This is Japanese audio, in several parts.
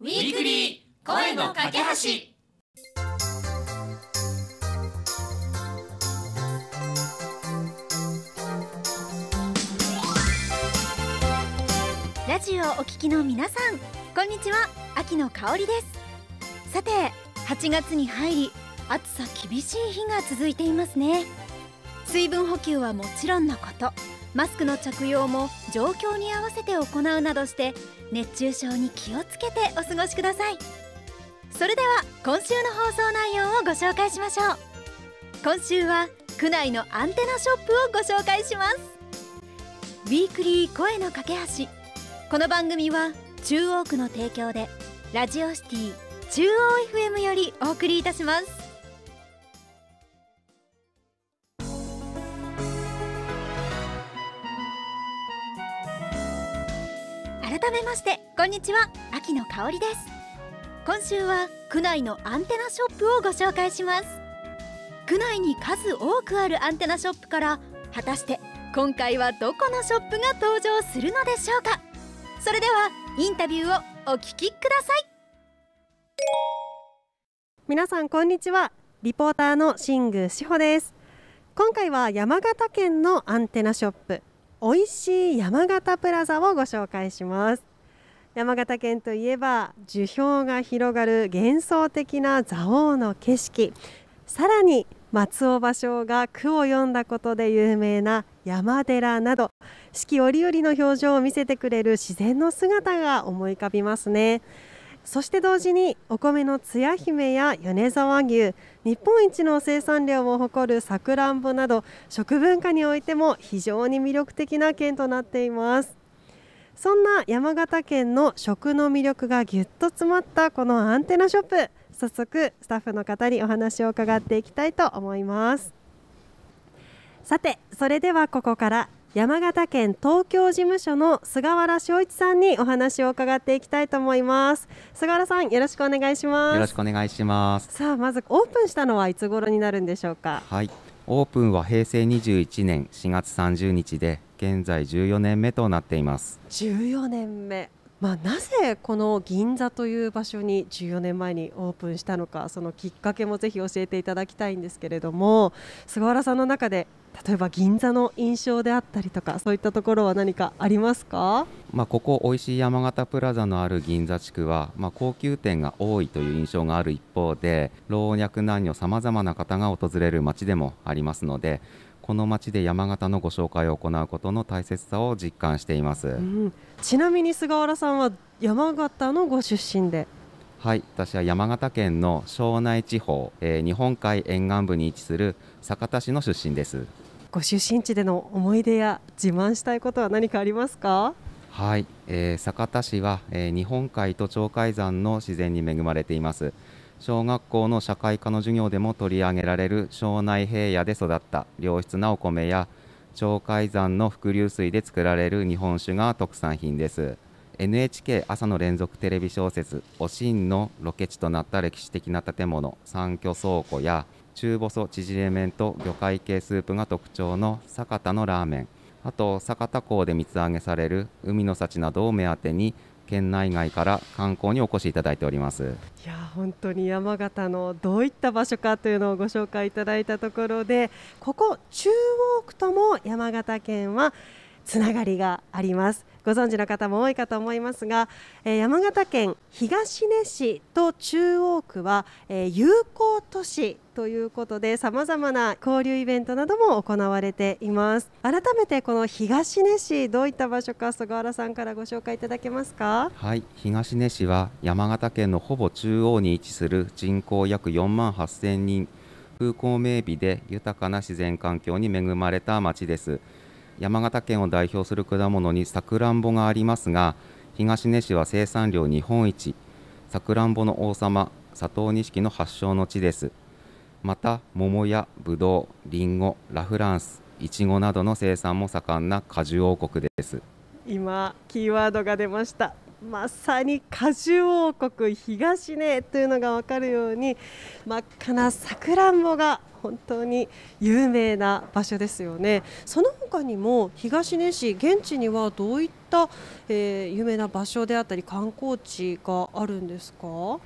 ウィークリー声の架け橋ラジオお聞きの皆さんこんにちは秋の香りですさて8月に入り暑さ厳しい日が続いていますね水分補給はもちろんのことマスクの着用も状況に合わせて行うなどして熱中症に気をつけてお過ごしくださいそれでは今週の放送内容をご紹介しましょう今週は区内のアンテナショップをご紹介しますウィークリー声の架け橋この番組は中央区の提供でラジオシティ中央 FM よりお送りいたします改めましてこんにちは秋野香りです今週は区内のアンテナショップをご紹介します区内に数多くあるアンテナショップから果たして今回はどこのショップが登場するのでしょうかそれではインタビューをお聞きください皆さんこんにちはリポーターの新宮志保です今回は山形県のアンテナショップ美味しい山形プラザをご紹介します山形県といえば樹氷が広がる幻想的な蔵王の景色さらに松尾芭蕉が句を詠んだことで有名な山寺など四季折々の表情を見せてくれる自然の姿が思い浮かびますねそして同時にお米のつや姫や米沢牛日本一の生産量を誇るさくらんぼなど食文化においても非常に魅力的な県となっていますそんな山形県の食の魅力がぎゅっと詰まったこのアンテナショップ早速スタッフの方にお話を伺っていきたいと思いますさてそれではここから山形県東京事務所の菅原昭一さんにお話を伺っていきたいと思います菅原さんよろしくお願いしますよろしくお願いしますさあまずオープンしたのはいつ頃になるんでしょうかはいオープンは平成21年4月30日で現在14年目となっています14年目まあ、なぜこの銀座という場所に14年前にオープンしたのかそのきっかけもぜひ教えていただきたいんですけれども菅原さんの中で例えば銀座の印象であったりとかそういったところは何かありますか、まあ、ここおいしい山形プラザのある銀座地区は、まあ、高級店が多いという印象がある一方で老若男女さまざまな方が訪れる街でもありますのでこの町で山形のご紹介を行うことの大切さを実感しています、うん、ちなみに菅原さんは山形のご出身ではい私は山形県の庄内地方、えー、日本海沿岸部に位置する酒田市の出身ですご出身地での思い出や自慢したいことは何かありますかはい、えー、酒田市は、えー、日本海と鳥海山の自然に恵まれています小学校の社会科の授業でも取り上げられる庄内平野で育った良質なお米や鳥海山の伏流水で作られる日本酒が特産品です NHK 朝の連続テレビ小説「おしん」のロケ地となった歴史的な建物三居倉庫や中細縮れ麺と魚介系スープが特徴の酒田のラーメンあと酒田港で水揚げされる海の幸などを目当てに県内外から観光にお越しいただいておりますいや本当に山形のどういった場所かというのをご紹介いただいたところでここ中央区とも山形県はつながりがありますご存知の方も多いかと思いますが、え山形県東根市と中央区は、え友好都市ということでさまざまな交流イベントなども行われています改めてこの東根市どういった場所か菅原さんからご紹介いただけますかはい東根市は山形県のほぼ中央に位置する人口約4万8000人風光明媚で豊かな自然環境に恵まれた町です山形県を代表する果物にさくらんぼがありますが東根市は生産量日本一さくらんぼの王様佐藤錦の発祥の地ですまた桃やぶどうりんごラフランスいちごなどの生産も盛んな果樹王国です今キーワードが出ましたまさに果樹王国東根というのが分かるように真っ赤なさくらんぼが本当に有名な場所ですよねその他にも東根市現地にはどういった、えー、有名な場所であったり観光地があるんですか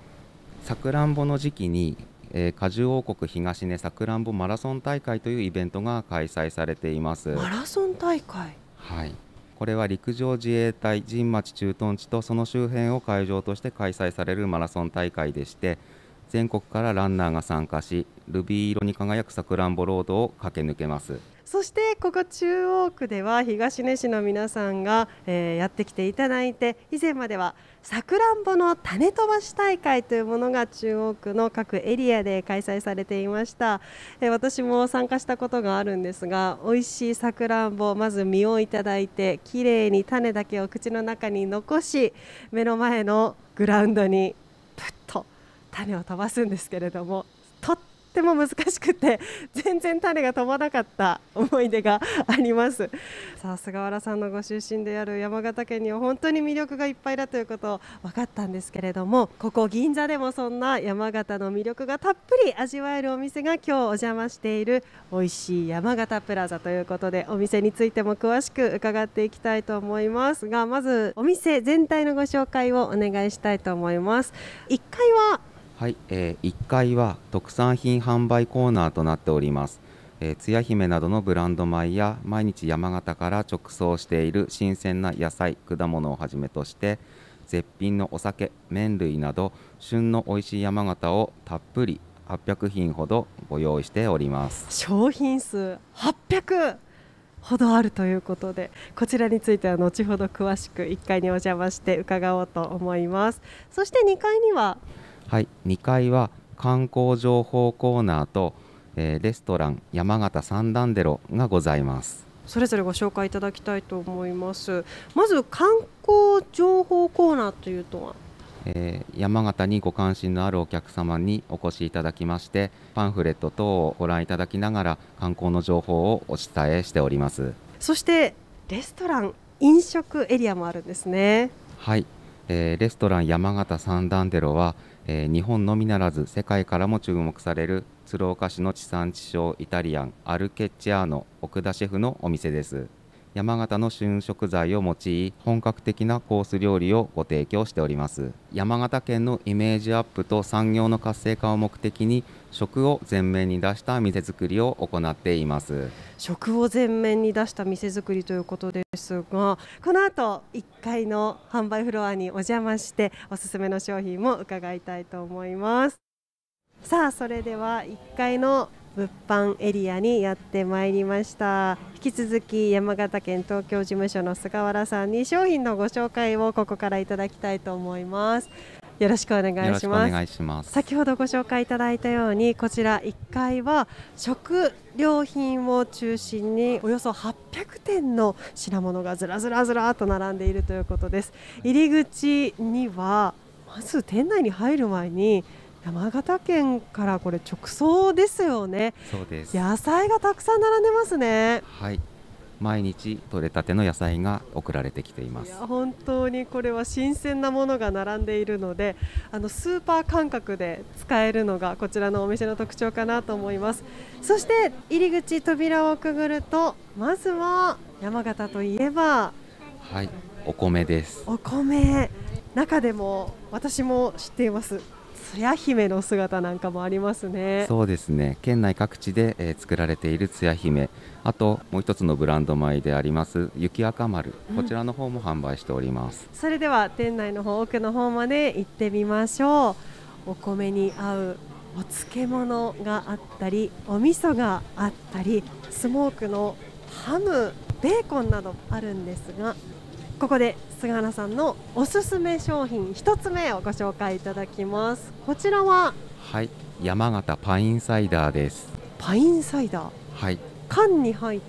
さくらんぼの時期にえー、果樹王国東根さくらんぼマラソン大会というイベントが開催されていますマラソン大会はいこれは陸上自衛隊神町駐屯地とその周辺を会場として開催されるマラソン大会でして全国からランナーが参加しルビー色に輝くさくらんぼロードを駆け抜けますそしてここ中央区では東根市の皆さんが、えー、やってきていただいて以前まではさくらんぼの種飛ばし大会というものが中央区の各エリアで開催されていましたえ私も参加したことがあるんですが美味しいさくらんぼまず実をいただいてきれいに種だけを口の中に残し目の前のグラウンドにプッと種を飛ばすんですけれどもとっても難しくて全然種が飛ばなかった思い出がありますさあ菅原さんのご出身である山形県には本当に魅力がいっぱいだということを分かったんですけれどもここ銀座でもそんな山形の魅力がたっぷり味わえるお店が今日お邪魔している美味しい山形プラザということでお店についても詳しく伺っていきたいと思いますがまずお店全体のご紹介をお願いしたいと思います1階ははい、えー、1階は特産品販売コーナーとなっております。えー、つや姫などのブランド米や毎日山形から直送している新鮮な野菜、果物をはじめとして絶品のお酒、麺類など旬の美味しい山形をたっぷり800品ほどご用意しております商品数800ほどあるということでこちらについては後ほど詳しく1階にお邪魔して伺おうと思いますそして2階にははい、2階は観光情報コーナーと、えー、レストラン山形三段デロがございます。それぞれご紹介いただきたいと思います。まず観光情報コーナーというとは、えー、山形にご関心のあるお客様にお越しいただきまして、パンフレット等をご覧いただきながら観光の情報をお伝えしております。そしてレストラン飲食エリアもあるんですね。はい、えー、レストラン山形三段デロはえー、日本のみならず世界からも注目される鶴岡市の地産地消イタリアンアルケッチアーノ奥田シェフのお店です。山形の旬食材を用い本格的なコース料理をご提供しております山形県のイメージアップと産業の活性化を目的に食を前面に出した店作りを行っています食を前面に出した店作りということですがこの後1階の販売フロアにお邪魔しておすすめの商品も伺いたいと思いますさあそれでは1階の物販エリアにやってまいりました引き続き山形県東京事務所の菅原さんに商品のご紹介をここからいただきたいと思いますよろしくお願いします先ほどご紹介いただいたようにこちら1階は食料品を中心におよそ800点の品物がずらずらずらと並んでいるということです入り口にはまず店内に入る前に山形県からこれ直送ですよねそうです野菜がたくさん並んでますねはい毎日採れたての野菜が送られてきています本当にこれは新鮮なものが並んでいるのであのスーパー感覚で使えるのがこちらのお店の特徴かなと思いますそして入り口扉をくぐるとまずは山形といえばはいお米ですお米中でも私も知っていますつや姫の姿なんかもありますねそうですね県内各地で、えー、作られているつや姫あともう一つのブランド米であります雪赤丸、こちらの方も販売しておりますそれでは店内の方奥の方まで行ってみましょうお米に合うお漬物があったりお味噌があったりスモークのハムベーコンなどあるんですがここで菅原さんのおすすめ商品一つ目をご紹介いただきますこちらははい山形パインサイダーですパインサイダーはい缶に入っ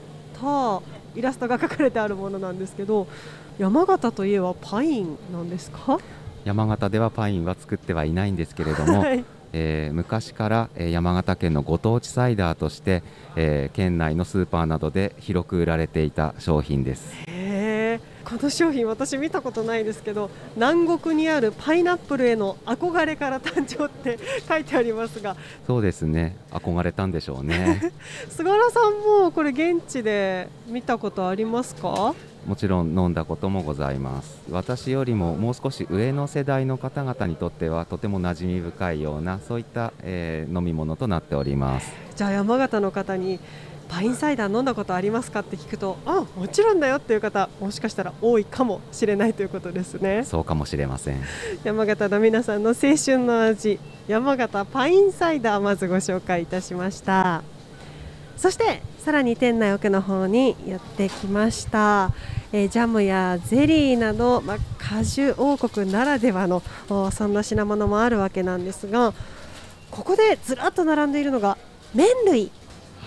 たイラストが書かれてあるものなんですけど山形といえばパインなんですか山形ではパインは作ってはいないんですけれども、はいえー、昔から山形県のご当地サイダーとして、えー、県内のスーパーなどで広く売られていた商品です。この商品私見たことないですけど南国にあるパイナップルへの憧れから誕生って書いてありますがそうですね憧れたんでしょうね 菅原さんもこれ現地で見たことありますかもちろん飲んだこともございます私よりももう少し上の世代の方々にとってはとても馴染み深いようなそういった、えー、飲み物となっておりますじゃあ山形の方にパインサイダー飲んだことありますかって聞くとあもちろんだよっていう方もしかしたら多いかもしれないということですねそうかもしれません山形の皆さんの青春の味山形パインサイダーまずご紹介いたしましたそしてさらに店内奥の方にやってきました、えー、ジャムやゼリーなど、まあ、果樹王国ならではのそんな品物もあるわけなんですがここでずらっと並んでいるのが麺類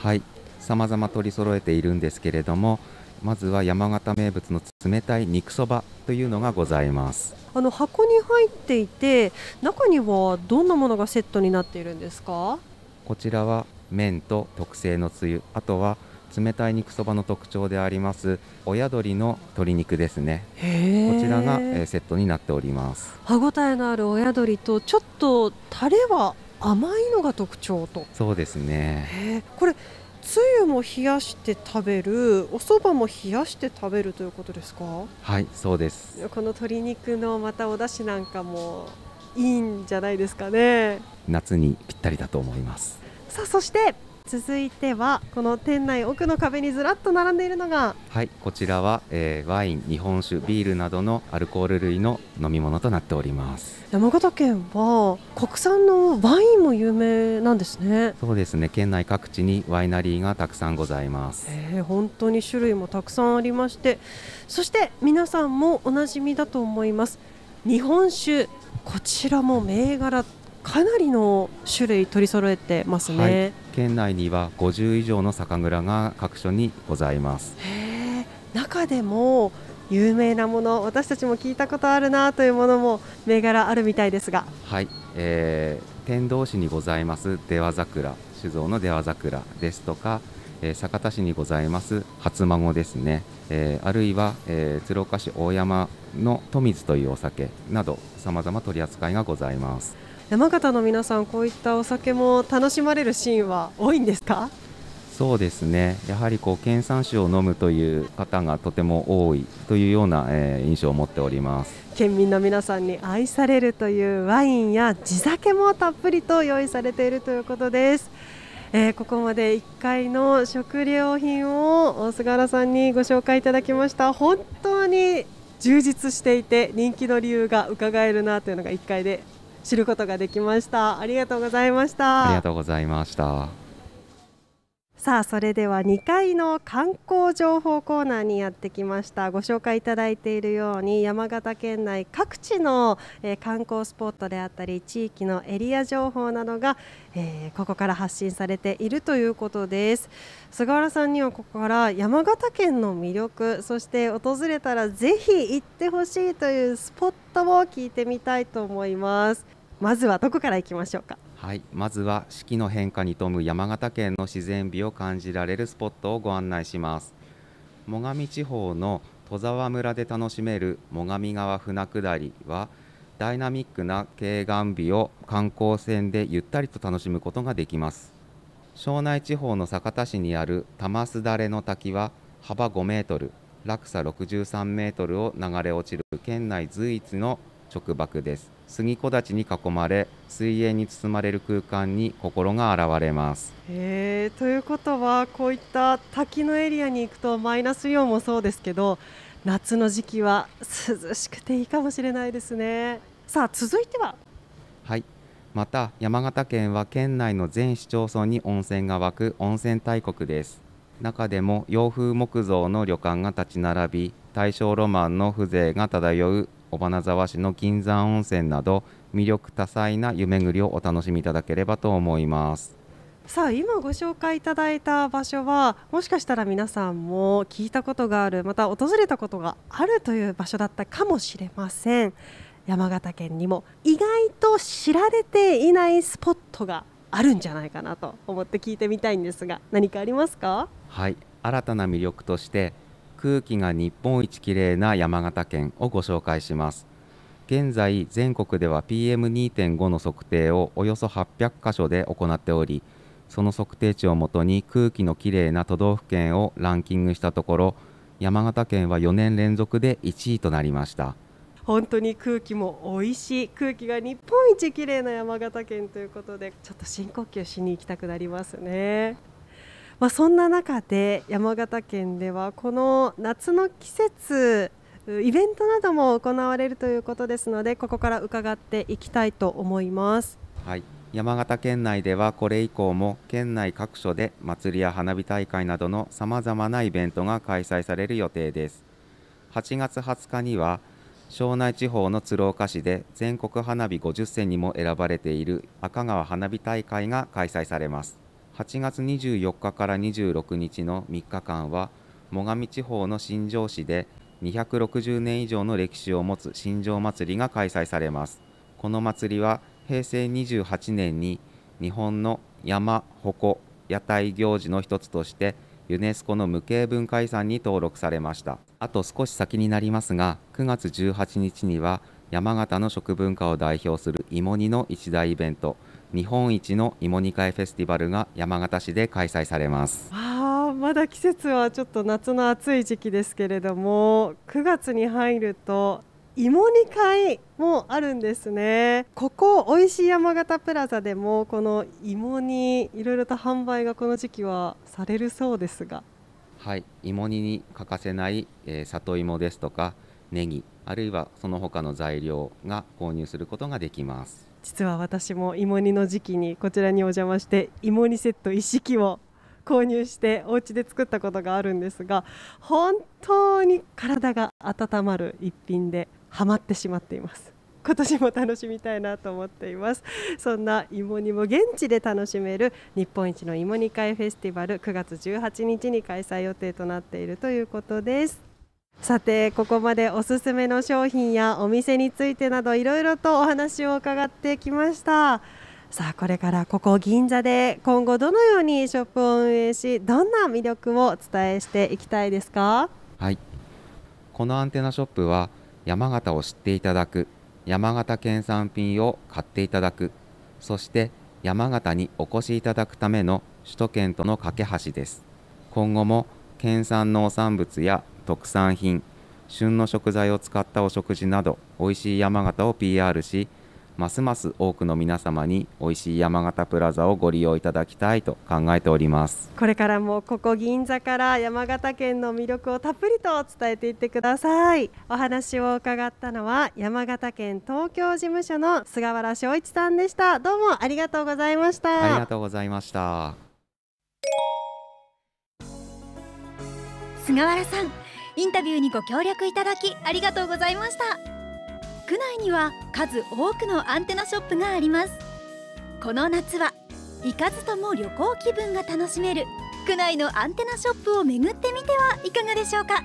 はい様々取り揃えているんですけれどもまずは山形名物の冷たい肉そばというのがございますあの箱に入っていて中にはどんなものがセットになっているんですかこちらは麺と特製のつゆあとは冷たい肉そばの特徴であります親鳥の鶏肉ですねこちらがセットになっております歯ごたえのある親鳥とちょっとタレは甘いのが特徴とそうですねこれつゆも冷やして食べるおそばも冷やして食べるということですかはいそうですこの鶏肉のまたお出汁なんかもいいんじゃないですかね夏にぴったりだと思いますさあそして続いてはこの店内奥の壁にずらっと並んでいるのがはいこちらは、えー、ワイン日本酒ビールなどのアルコール類の飲み物となっております山形県は国産のワインも有名なんですねそうですね県内各地にワイナリーがたくさんございます、えー、本当に種類もたくさんありましてそして皆さんもおなじみだと思います日本酒こちらも銘柄かなりの種類取り揃えてますね、はい県内には50以上の酒蔵が各所にございます中でも有名なもの私たちも聞いたことあるなというものも銘柄あるみたいですがはい、えー、天童市にございます出羽桜酒造の出羽桜ですとか、えー、酒田市にございます初孫ですね、えー、あるいは、えー、鶴岡市大山の富津というお酒などさまざま取り扱いがございます山形の皆さんこういったお酒も楽しまれるシーンは多いんですかそうですねやはりこう県産酒を飲むという方がとても多いというような、えー、印象を持っております県民の皆さんに愛されるというワインや地酒もたっぷりと用意されているということです、えー、ここまで1階の食料品を菅原さんにご紹介いただきました本当に充実していて人気の理由が伺えるなというのが1階で知ることができましたありがとうございましたありがとうございましたさあそれでは2階の観光情報コーナーにやってきましたご紹介いただいているように山形県内各地の、え観光スポットであったり地域のエリア情報などが、えここから発信されているということです菅原さんにはここから山形県の魅力そして訪れたらぜひ行ってほしいというスポットを聞いてみたいと思いますまずはどこから行きましょうかはい、まずは四季の変化に富む山形県の自然美を感じられるスポットをご案内します最上地方の戸沢村で楽しめる最上川船下りはダイナミックな景観美を観光船でゆったりと楽しむことができます庄内地方の酒田市にある玉すだれの滝は幅5メートル落差63メートルを流れ落ちる県内随一の直爆です杉木立に囲まれ水泳に包まれる空間に心が現れますへということはこういった滝のエリアに行くとマイナスイオンもそうですけど夏の時期は涼しくていいかもしれないですねさあ続いてははいまた山形県は県内の全市町村に温泉が湧く温泉大国です中でも洋風木造の旅館が立ち並び大正ロマンの風情が漂う尾花沢市の銀山温泉など魅力多彩な湯巡りをお楽しみいただければと思いますさあ今ご紹介いただいた場所はもしかしたら皆さんも聞いたことがあるまた訪れたことがあるという場所だったかもしれません山形県にも意外と知られていないスポットがあるんじゃないかなと思って聞いてみたいんですが何かありますかはい新たな魅力として空気が日本一綺麗な山形県をご紹介します現在全国では PM2.5 の測定をおよそ800箇所で行っておりその測定値をもとに空気のきれいな都道府県をランキングしたところ山形県は4年連続で1位となりました本当に空気も美味しい空気が日本一綺麗な山形県ということでちょっと深呼吸しに行きたくなりますねまあ、そんな中で山形県ではこの夏の季節イベントなども行われるということですのでここから伺っていきたいと思います。はい山形県内ではこれ以降も県内各所で祭りや花火大会などのさまざまなイベントが開催される予定です8月20日には庄内地方の鶴岡市で全国花火50選にも選ばれている赤川花火大会が開催されます8月24日から26日の3日間は最上地方の新庄市で260年以上の歴史を持つ新庄祭りが開催されますこの祭りは平成28年に日本の山鉾屋台行事の一つとしてユネスコの無形文化遺産に登録されましたあと少し先になりますが9月18日には山形の食文化を代表する芋煮の一大イベント日本一の芋煮会フェスティバルが山形市で開催されますあまだ季節はちょっと夏の暑い時期ですけれども9月に入ると芋煮会もあるんですねここおいしい山形プラザでもこの芋煮いろいろと販売がこの時期はされるそうですがはい芋煮に欠かせない、えー、里芋ですとかネギあるいはその他の材料が購入することができます実は私も芋煮の時期にこちらにお邪魔して芋煮セット一式を購入してお家で作ったことがあるんですが本当に体が温まる一品でハマってしまっています今年も楽しみたいなと思っていますそんな芋煮も現地で楽しめる日本一の芋煮会フェスティバル9月18日に開催予定となっているということですさてここまでおすすめの商品やお店についてなどいろいろとお話を伺ってきましたさあこれからここ銀座で今後どのようにショップを運営しどんな魅力をお伝えしていきたいですかはいこのアンテナショップは山形を知っていただく山形県産品を買っていただくそして山形にお越しいただくための首都圏との架け橋です今後も県産農産物や特産品旬の食材を使ったお食事など美味しい山形を PR しますます多くの皆様に美味しい山形プラザをご利用いただきたいと考えておりますこれからもここ銀座から山形県の魅力をたっぷりと伝えていってくださいお話を伺ったのは山形県東京事務所の菅原翔一さんでしたどうもありがとうございましたありがとうございました菅原さんインタビューにご協力いただきありがとうございました区内には数多くのアンテナショップがありますこの夏は行かずとも旅行気分が楽しめる区内のアンテナショップを巡ってみてはいかがでしょうか